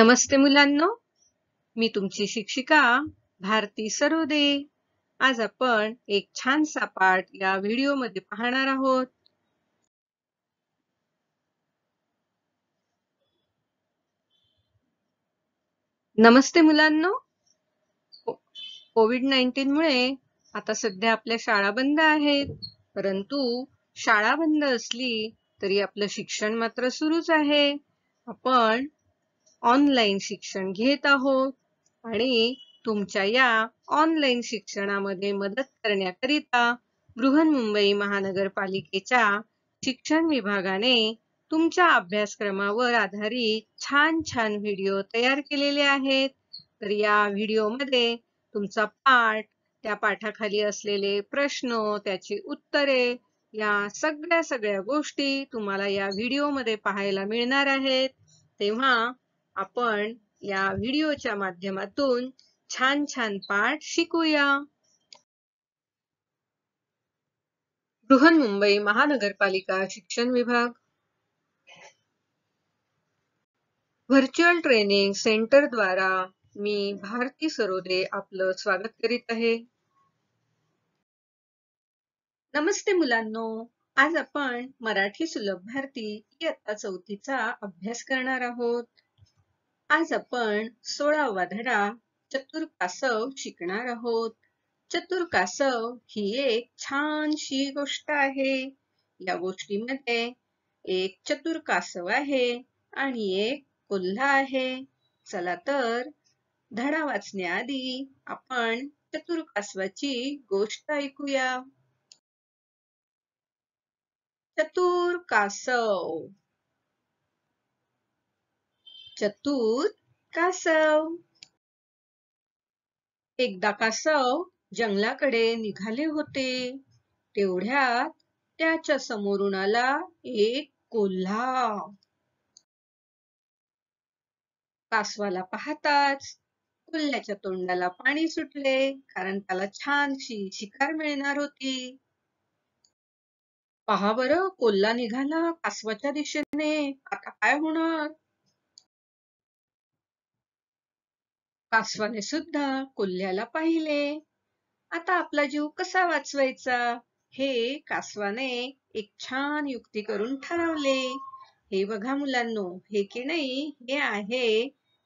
नमस्ते मुलांनो मी तुमची शिक्षिका भारती सरोदे आज आपण एक छानसा पाठ या व्हिडिओ मध्ये पाहणार आहोत नमस्ते मुलांनो कोविड नाईन्टीन मुळे आता सध्या आपल्या शाळा बंद आहेत परंतु शाळा बंद असली तरी आपलं शिक्षण मात्र सुरूच आहे आपण ऑनलाईन शिक्षण घेत आहोत आणि तुमच्या या ऑनलाईन शिक्षणामध्ये मदत करण्याकरिता बृहन्मुंबई महानगरपालिकेच्या शिक्षण विभागाने तुमच्या अभ्यासक्रमावर आधारित छान छान व्हिडिओ तयार केलेले आहेत तर या व्हिडिओमध्ये तुमचा पाठ त्या पाठाखाली असलेले प्रश्न त्याची उत्तरे या सगळ्या सगळ्या गोष्टी तुम्हाला या व्हिडिओमध्ये पाहायला मिळणार आहेत तेव्हा आपण या व्हिडिओच्या माध्यमातून छान छान पाठ शिकूया बृहन्मुंबई महानगरपालिका शिक्षण विभाग व्हर्च्युअल ट्रेनिंग सेंटर द्वारा मी भारती सरोदे आपलं स्वागत करीत आहे नमस्ते मुलांनो आज आपण मराठी सुलभ भारती इयत्ता चौथीचा अभ्यास करणार आहोत आज आपण सोळावा धडा चतुर्कासव शिकणार आहोत चतुर्कासव ही एक छानशी गोष्ट आहे या गोष्टीमध्ये एक चतुर्कासव आहे आणि एक कोल्हा आहे चला तर धडा वाचण्याआधी आपण चतुर्कासवाची गोष्ट ऐकूया चतुर्कासव चतुर कासव एकदा कासव जंगलाकडे निघाले होते तेवढ्यात त्याच्या समोरून आला एक कोल्हा कासवाला पाहताच कोल्ह्याच्या तोंडाला पाणी सुटले कारण त्याला छानशी शिकार मिळणार होती पहा बर कोल्हा निघाला कासवाच्या दिशेने आता काय होणार कासवाने सुद्धा कोल्ह्याला पाहिले आता आपला जीव कसा वाचवायचा हे कासवाने एक छान युक्ती करून ठरवले हे बघा मुलांनो हे की नाही हे आहे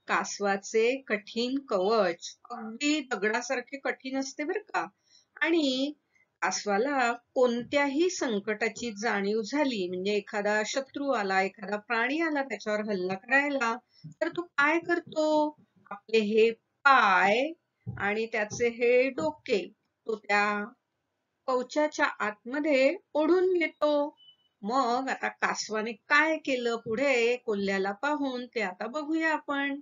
कासवाचे कठीण कवच अगदी दगडासारखे कठीण असते बर का आणि कासवाला कोणत्याही संकटाची जाणीव झाली म्हणजे एखादा शत्रू आला एखादा प्राणी आला त्याच्यावर हल्ला करायला तर तो काय करतो आपले हे पाय आणि त्याचे हे डोके तो त्या कवचाच्या आतमध्ये ओढून घेतो मग आता कासवाने काय केलं पुढे कोल्ह्याला पाहून ते आता बघूया आपण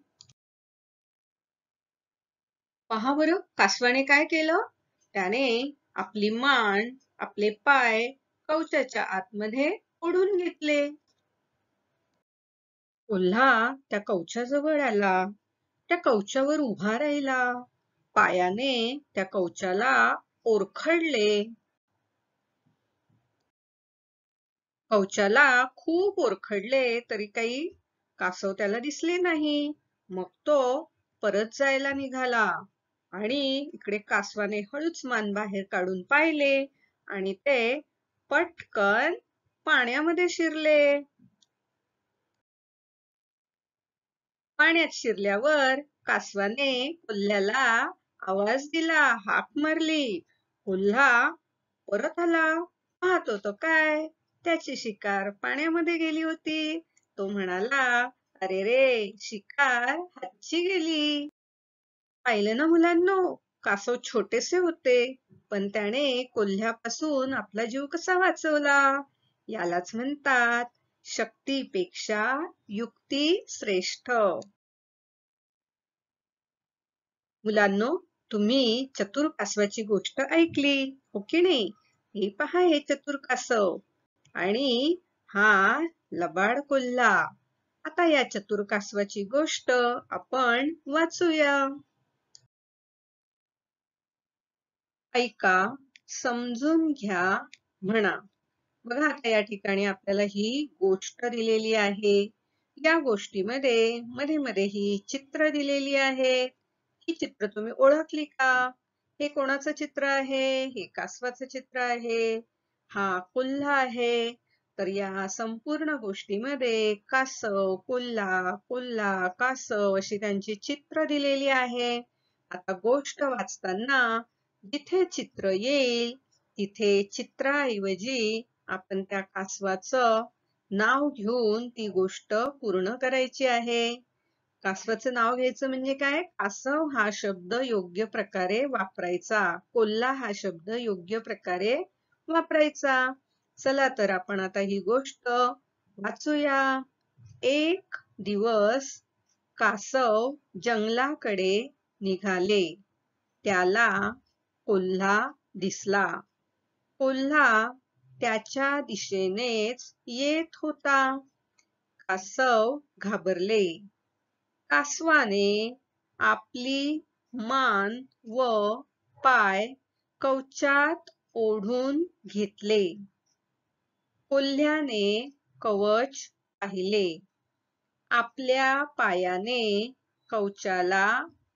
पहा बर कासवाने काय केलं त्याने आपली मान आपले पाय कवचाच्या आतमध्ये ओढून घेतले कोल्हा त्या कवचाजवळ आला त्या कवचावर उभा राहिला पायाने त्या कवचाला ओरखडले कवचाला खूप ओरखडले तरी काही कासव त्याला दिसले नाही मग तो परत जायला निघाला आणि इकडे कासवाने हळूच मान बाहेर काढून पाहिले आणि ते पटकन पाण्यामध्ये शिरले पाण्यात शिरल्यावर कासवाने कोल्ह्याला आवाज दिला हाक मारली कोल्हा परत आला पाहतो तो काय त्याची शिकार पाण्यामध्ये गेली होती तो म्हणाला अरे रे शिकार हातची गेली पाहिलं ना मुलांना कासव छोटेसे होते पण त्याने कोल्ह्यापासून आपला जीव कसा वाचवला यालाच म्हणतात शक्तीपेक्षा युक्ती श्रेष्ठ मुलांनो तुम्ही चतुर्कासवाची गोष्ट ऐकली हो की नाही हे पहा हे चतुर्कासव आणि हा लबाड कोल्हा आता या चतुर्कासवाची गोष्ट आपण वाचूया ऐका समजून घ्या म्हणा बघा आता या ठिकाणी आपल्याला ही गोष्ट दिलेली आहे या गोष्टीमध्ये मध्ये मध्ये ही चित्र दिलेली आहे ही चित्र तुम्ही ओळखली का हे कोणाचं चित्र आहे हे कासवाचं चित्र आहे हा कोल्हा आहे तर या संपूर्ण गोष्टीमध्ये कासव कोल्हा कोल्हा कासव अशी त्यांची चित्र दिलेली आहे आता गोष्ट वाचताना जिथे चित्र येईल तिथे चित्राऐवजी आपण त्या कासवाचं नाव घेऊन ती गोष्ट पूर्ण करायची आहे कासवाचं नाव घ्यायचं म्हणजे काय कासव हा शब्द योग्य प्रकारे वापरायचा कोल्हा हा शब्द योग्य प्रकारे वापरायचा चला तर आपण आता ही गोष्ट वाचूया एक दिवस कासव जंगलाकडे निघाले त्याला कोल्हा दिसला कोल्हा त्याच्या दिशेनेच येत होता. कासव घाबरले. कासवाने आपली मान व पाय कवचात ओढून घेतले. कोल्ह्याने कवच पाहिले. आपल्या पायाने कवचाला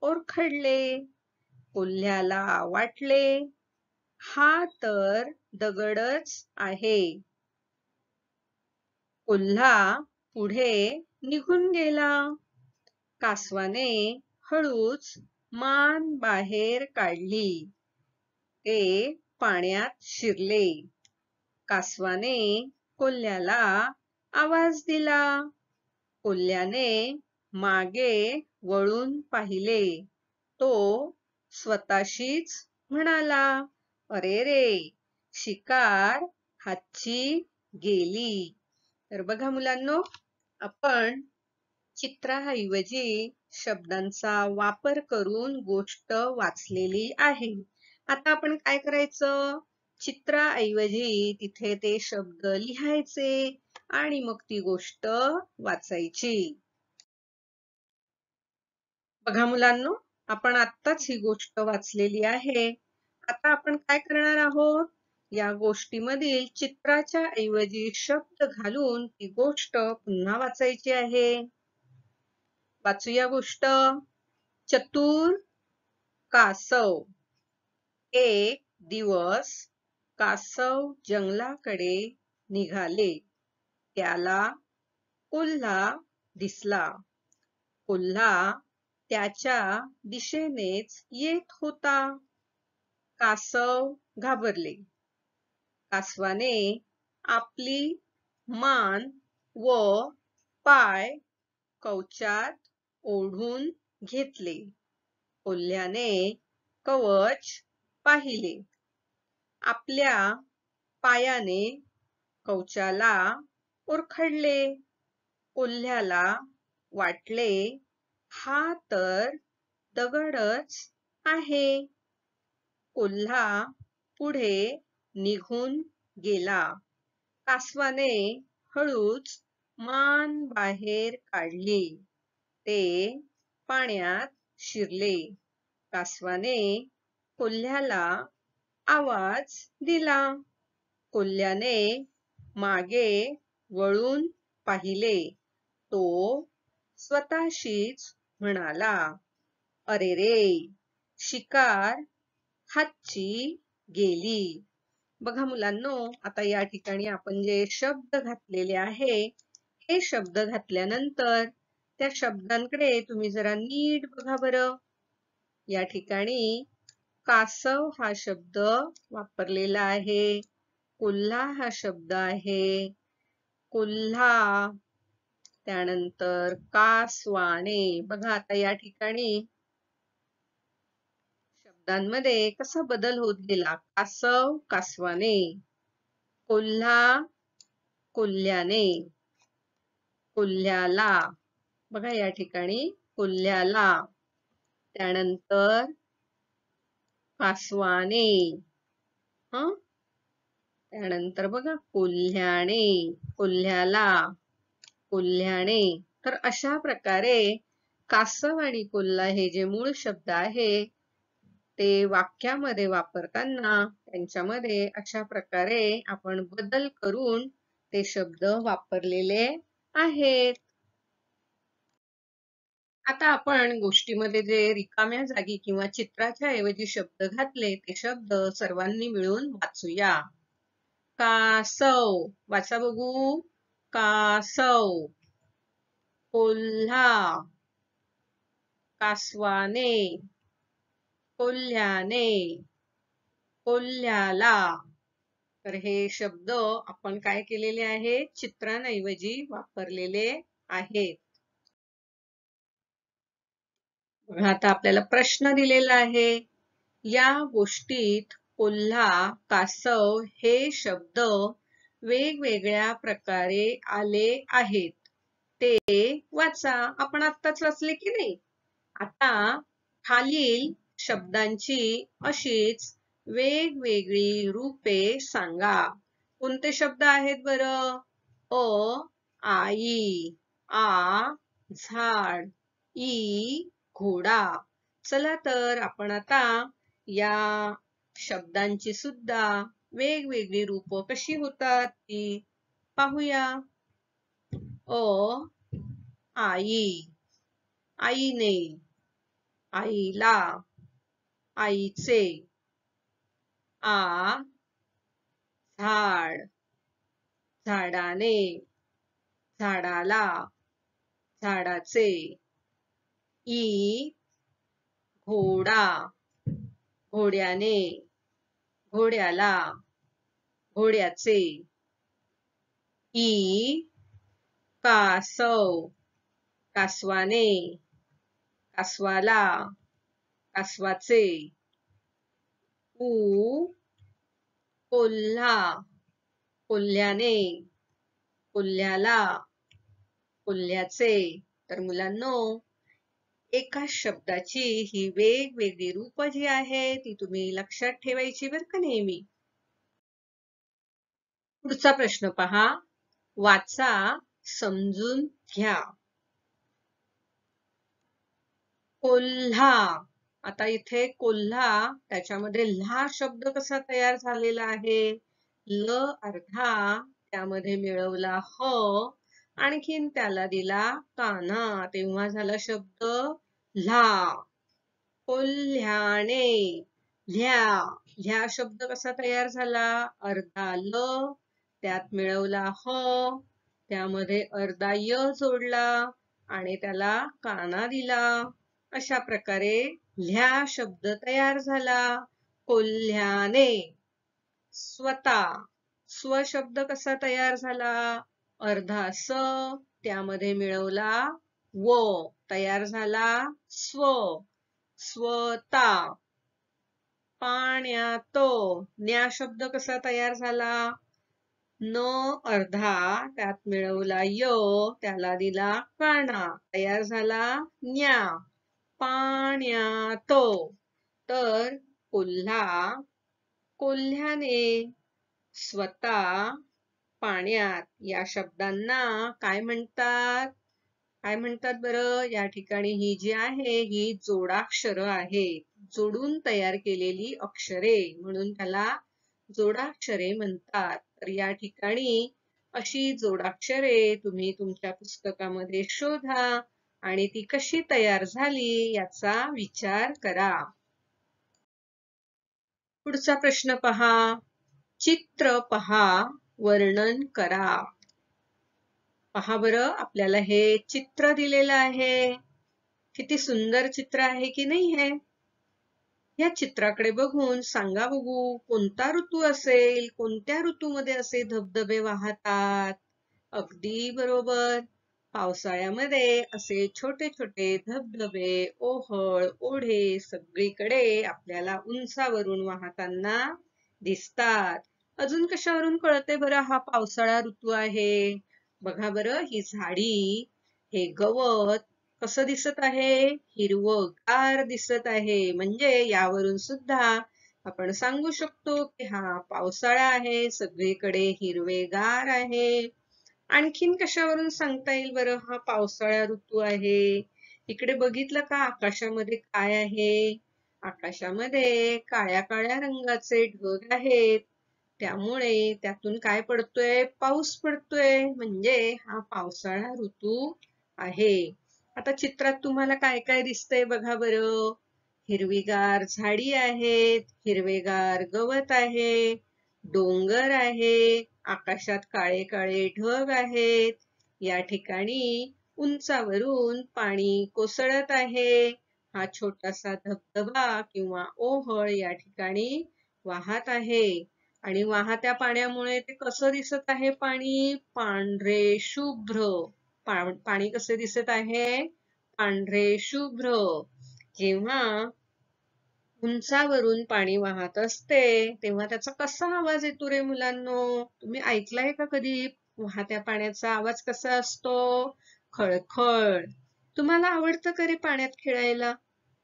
ओरखडले. कोल्ह्याला वाटले हा तर दगडच आहे कोल्हा पुढे निघून गेला कासवाने हळूच मान बाहेर काढली ते पाण्यात शिरले कासवाने कोल्ह्याला आवाज दिला कोल्ह्याने मागे वळून पाहिले तो स्वतःशीच म्हणाला अरे रे शिकार हातची गेली. तर बघा मुलांनो आपण चित्राऐवजी शब्दांचा वापर करून गोष्ट वाचलेली आहे. आता आपण काय करायचं चित्राऐवजी तिथे ते शब्द लिहायचे आणि मग ती गोष्ट वाचायची. बघा मुलांनो आपण आताच ही गोष्ट वाचलेली आहे. आता आपण काय करणार आहोत या गोष्टीमधील चित्राच्या ऐवजी शब्द घालून ती गोष्ट पुन्हा वाचायची आहे वाचूया गोष्ट चतुर कासव एक दिवस कासव जंगलाकडे निघाले त्याला कोल्हा दिसला कोल्हा त्याच्या दिशेनेच येत होता कासव घाबरले कासवाने आपली मान व पाय कवचात ओढून घेतले. कोल्ह्याने कवच पाहिले. आपल्या पायाने कवचाला उरखडले कोल्ह्याला वाटले हा तर दगडच आहे. कोल्हा पुढे निघून गेला. कासवाने हळूच मान बाहेर काढली. ते पाण्यात शिरले. कासवाने कोल्ह्याला आवाज दिला. कोल्ह्याने मागे वळून पाहिले. तो स्वतःशीच म्हणाला, अरे रे शिकार हातची गेली. बघा मुलांनो आता या ठिकाणी आपण जे शब्द घातलेले आहे हे शब्द घातल्यानंतर त्या शब्दांकडे तुम्ही जरा नीट बघा बर या ठिकाणी कासव हा शब्द वापरलेला आहे कोल्हा हा शब्द आहे कोल्हा त्यानंतर कासवाणे बघा आता या ठिकाणी शब्दांमध्ये कसा बदल होत गेला कासव कासवाने कोल्हा कोल्ह्याने कोल्ह्याला बघा या ठिकाणी कोल्ह्याला त्यानंतर कासवाने त्यानंतर बघा कोल्ह्याने कोल्ह्याला कोल्ह्याने तर अशा प्रकारे कासव आणि कोल्हा हे जे मूळ शब्द आहे ते वाक्यामध्ये वापरताना त्यांच्यामध्ये अशा प्रकारे आपण बदल करून ते शब्द वापरलेले आहेत आता आपण गोष्टीमध्ये जे रिकाम्या जागी किंवा चित्राच्या ऐवजी शब्द घातले ते शब्द सर्वांनी मिळून वाचूया कासव वाचा बघू कासव कोल्हा कासवाने कोल्ह्याने कोल्ह्याला तर हे शब्द आपण काय केलेले आहे चित्रांऐवजी वापरलेले आहेत आता आपल्याला प्रश्न दिलेला आहे या गोष्टीत कोल्हा कासव हे शब्द वेगवेगळ्या प्रकारे आले आहेत ते वाचा आपण आत्ताच वाचले की नाही आता खालील शब्दांची अशीच वेगवेगळी रूपे सांगा कोणते शब्द आहेत बर अ आई आ झाड ई घोडा चला तर आपण आता या शब्दांची सुद्धा वेगवेगळी रूप कशी होतात ती पाहूया अ आई आईने आईला आईचे आ झाड झाडाने झाडाला झाडाचे ई घोडा घोड्याने घोड्याला घोड्याचे ई कासव कासवाने कासवाला अस्वाचे उ कोल्हा कोल्ह्याने कोल्ह्याला कोल्ह्याचे तर मुलांना एका शब्दाची ही वेगवेगळी रूप जी आहे ती तुम्ही लक्षात ठेवायची बर का नेहमी पुढचा प्रश्न पहा वाचा समजून घ्या कोल्हा आता इथे कोल्हा त्याच्यामध्ये ल्हा शब्द कसा तयार झालेला आहे ल अर्धा त्यामध्ये मिळवला ह आणखीन त्याला दिला काना तेव्हा झाला शब्द ल्हा कोल्ह्याने ल्या ह्या शब्द कसा तयार झाला अर्धा ल त्यात मिळवला ह त्यामध्ये अर्धा य जोडला आणि त्याला काना दिला अशा प्रकारे ल्या शब्द तयार झाला कोल्ह्याने स्वतः स्व शब्द कसा तयार झाला अर्धा स त्यामध्ये मिळवला व तयार झाला स्व स्वता पाण्यातो न्या शब्द कसा तयार झाला न अर्धा त्यात मिळवला य त्याला दिला काणा तयार झाला न्या पाण्यात तर कोल्हा कोल्ह्याने स्वतः पाण्यात या शब्दांना काय म्हणतात काय म्हणतात बर या ठिकाणी ही जी आहे ही जोडाक्षर आहे जोडून तयार केलेली अक्षरे म्हणून त्याला जोडाक्षरे म्हणतात तर या ठिकाणी अशी जोडाक्षरे तुम्ही तुमच्या पुस्तकामध्ये शोधा आणि ती कशी तयार झाली याचा विचार करा पुढचा प्रश्न पहा चित्र पहा वर्णन करा पहा बर आपल्याला हे चित्र दिलेलं आहे किती सुंदर चित्र आहे की नाही हे या चित्राकडे बघून सांगा बघू कोणता ऋतू असेल कोणत्या ऋतूमध्ये असे धबधबे वाहतात अगदी बरोबर पावसाळ्यामध्ये असे छोटे छोटे धबधबे ओहळ ओढे सगळीकडे आपल्याला उंचावरून वाहताना दिसतात अजून कशावरून कळते बरं हा पावसाळा ऋतू आहे बघा बरं ही झाडी हे गवत कसं दिसत आहे हिरवगार दिसत आहे म्हणजे यावरून सुद्धा आपण सांगू शकतो की हा पावसाळा आहे सगळीकडे हिरवेगार आहे आणखीन कशावरून सांगता येईल बरं हा पावसाळा ऋतू आहे इकडे बघितलं का आकाशामध्ये काय आहे आकाशामध्ये काळ्या काळ्या रंगाचे ढग आहेत त्यामुळे त्यातून काय पडतोय पाऊस पडतोय म्हणजे हा पावसाळा ऋतू आहे आता चित्रात तुम्हाला काय काय दिसतंय बघा बरं हिरवीगार झाडी आहेत हिरवेगार गवत आहे डोंगर आहे आकाशात काळे काळे ढग आहेत या ठिकाणी उंचावरून पाणी कोसळत आहे हा छोटासा धबधबा किंवा ओहळ या ठिकाणी वाहत आहे आणि वाहत्या पाण्यामुळे ते कसं दिसत आहे पाणी पांढरे शुभ्र पाणी कसे दिसत आहे पांढरे शुभ्र जेव्हा उंचावरून पाणी वाहत असते तेव्हा त्याचा कसा आवाज येतो रे मुलांनो तुम्ही ऐकलाय का कधी वाहत्या पाण्याचा आवाज कसा असतो खळखळ तुम्हाला आवडतं का रे पाण्यात खेळायला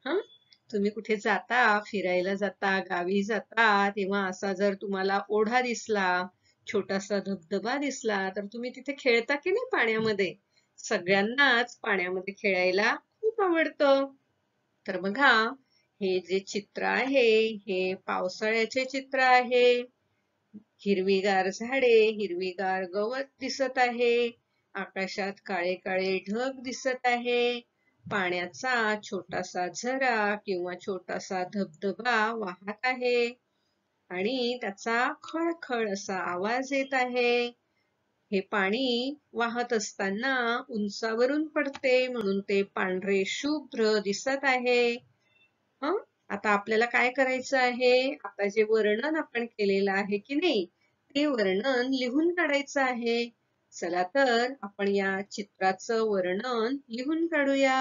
हा तुम्ही कुठे जाता फिरायला जाता गावी जाता तेव्हा असा जर तुम्हाला ओढा दिसला छोटासा धबधबा दिसला तर तुम्ही तिथे खेळता की नाही पाण्यामध्ये सगळ्यांनाच पाण्यामध्ये खेळायला खूप आवडतं तर बघा हे जे चित्र आहे हे पावसाळ्याचे चित्र आहे हिरवीगार झाडे हिरवीगार गवत दिसत आहे आकाशात काळे काळे ढग दिसत आहे पाण्याचा छोटासा झरा किंवा छोटासा धबधबा वाहत आहे आणि त्याचा खळखळ असा आवाज येत आहे हे पाणी वाहत असताना उंचावरून पडते म्हणून ते पांढरे शुभ्र दिसत आहे हं आता आपल्याला काय करायचं आहे आता जे वर्णन आपण केलेलं आहे की नाही ते वर्णन लिहून काढायचं आहे चला तर आपण या चित्राचं वर्णन लिहून काढूया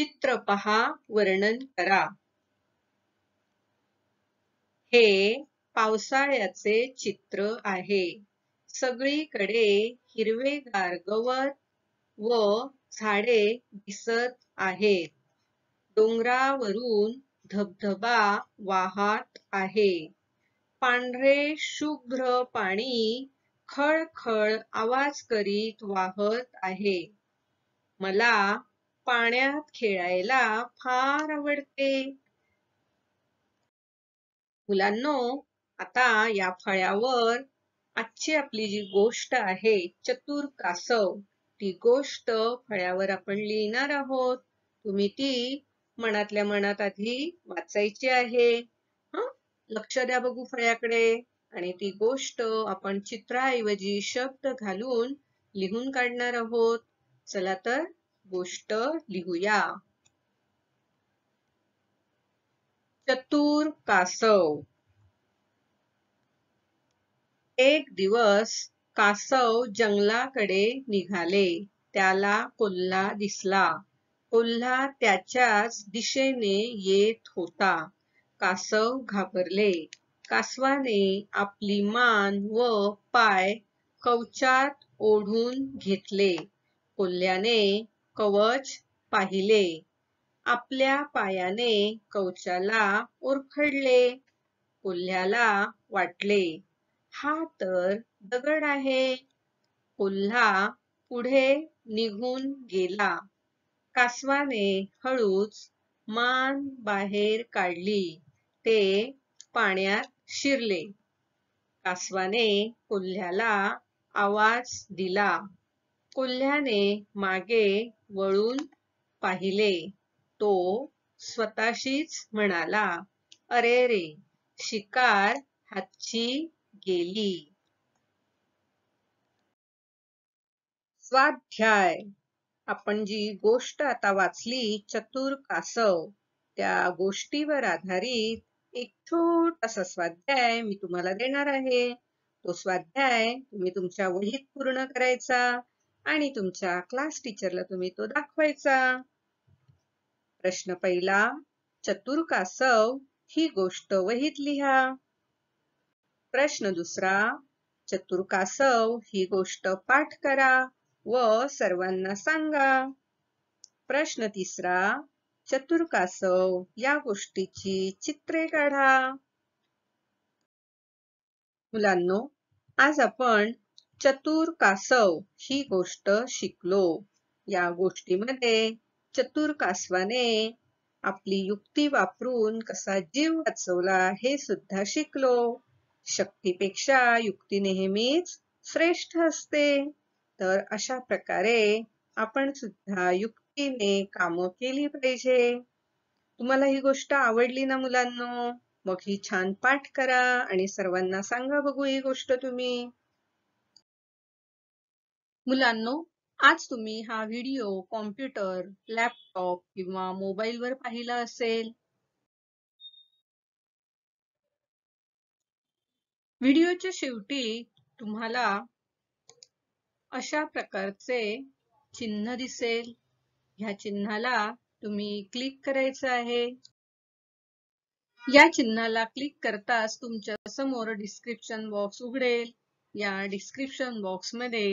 चित्र पहा वर्णन करा हे पावसाळ्याचे चित्र आहे सगळीकडे हिरवेगार गवत व झाडे दिसत आहे डोंगरावरून धबधबा वाहत आहे पांढरे शुभ्र पाणी खळखळ आवाज करीत वाहत आहे मला पाण्यात खेळायला फार आवडते मुलांनो आता या फळ्यावर आजची आपली जी गोष्ट आहे चतुर कासव ती गोष्ट फळ्यावर आपण लिहिणार आहोत तुम्ही ती मनातल्या मनात आधी वाचायची आहे हा लक्ष द्या बघू फळ्याकडे आणि ती गोष्ट आपण चित्राऐवजी शब्द घालून लिहून काढणार आहोत चला तर गोष्ट लिहूया चतुर कासव एक दिवस कासव जंगलाकडे निघाले. त्याला कोल्हा दिसला. कोल्हा त्याच्याच दिशेने येत होता. कासव घाबरले. कासवाने आपली मान व पाय कवचात ओढून घेतले. कोल्ह्याने कवच पाहिले. आपल्या पायाने कवचाला उरखडले कोल्ह्याला वाटले, हा तर दगड आहे कोल्हा पुढे निघून गेला कासवाने हळूच मान बाहेर काढली ते पाण्यात शिरले कासवाने कोल्ह्याला आवाज दिला कोल्ह्याने मागे वळून पाहिले तो स्वतःशीच म्हणाला अरे रे शिकार हातची गेली स्वाध्याय आपण जी गोष्ट आता वाचली चतुर कासव त्या गोष्टीवर आधारित एक छोटासा स्वाध्याय मी तुम्हाला देणार आहे तो स्वाध्याय तुम्ही तुमच्या वहीत पूर्ण करायचा आणि तुमच्या क्लास टीचरला तुम्ही तो दाखवायचा प्रश्न पहिला चतुर कासव ही गोष्ट वहीत लिहा प्रश्न दुसरा चतुर कासव ही गोष्ट पाठ करा व सर्वांना सांगा प्रश्न तिसरा चतुर्कासव या गोष्टीची चित्रे काढा मुलांनो आज आपण चतुर्कासव ही गोष्ट शिकलो या गोष्टीमध्ये चतुर्कासवाने आपली युक्ती वापरून कसा जीव वाचवला हे सुद्धा शिकलो शक्तीपेक्षा युक्ती नेहमीच श्रेष्ठ असते तर अशा प्रकारे आपण सुद्धा युक्तीने काम केली पाहिजे तुम्हाला ही गोष्ट आवडली ना मुलांनो मग ही छान पाठ करा आणि सर्वांना सांगा बघू ही गोष्ट तुम्ही मुलांनो आज तुम्ही हा व्हिडिओ कॉम्प्युटर लॅपटॉप किंवा मोबाईल वर पाहिला असेल व्हिडिओच्या शेवटी तुम्हाला अशा प्रकारचे चिन्ह दिसेल ह्या चिन्हाला तुम्ही क्लिक करायचं आहे या चिन्हाला क्लिक करताच तुमच्या समोर डिस्क्रिप्शन बॉक्स उघडेल या डिस्क्रिप्शन बॉक्स मध्ये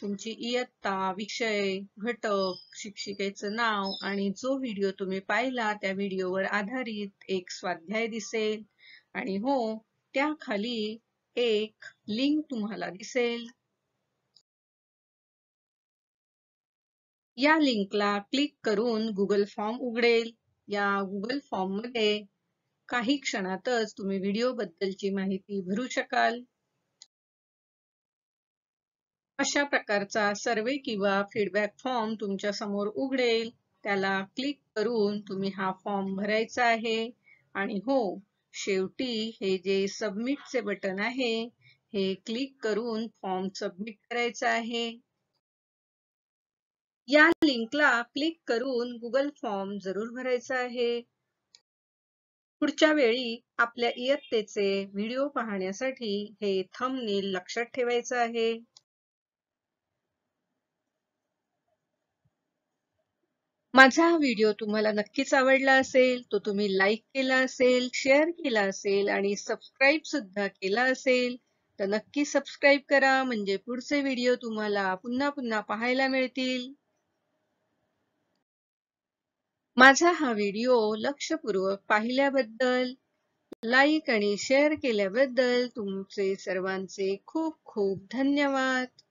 तुमची इयत्ता विषय घटक शिक्षिकेचं नाव आणि जो व्हिडिओ तुम्ही पाहिला त्या व्हिडिओवर आधारित एक स्वाध्याय दिसेल आणि हो त्या खाली एक लिंक तुम्हाला दिसेल या लिंकला क्लिक करून गुगल फॉर्म उघडेल या गुगल फॉर्म मध्ये काही क्षणातच तुम्ही व्हिडिओ बद्दलची माहिती भरू शकाल अशा प्रकारचा सर्वे किंवा फीडबॅक फॉर्म तुमच्या समोर उघडेल त्याला क्लिक करून तुम्ही हा फॉर्म भरायचा आहे आणि हो शेवटी हे जे सबमिटचे बटन आहे हे क्लिक करून फॉर्म सबमिट करायचा आहे या लिंकला क्लिक करून गुगल फॉर्म जरूर भरायचा आहे पुढच्या वेळी आपल्या इयत्तेचे व्हिडिओ पाहण्यासाठी हे थंबनेल लक्षात ठेवायचं आहे माझा व्हिडिओ तुम्हाला नक्कीच आवडला असेल तो तुम्ही लाईक केला असेल शेअर केला असेल आणि सबस्क्राईब सुद्धा केला असेल तर नक्की सबस्क्राईब करा म्हणजे पुढचे व्हिडिओ तुम्हाला पुन्हा पुन्हा पाहायला मिळतील माझा हा व्हिडिओ लक्षपूर्वक पाहिल्याबद्दल लाईक आणि शेअर केल्याबद्दल तुमचे सर्वांचे खूप खूप धन्यवाद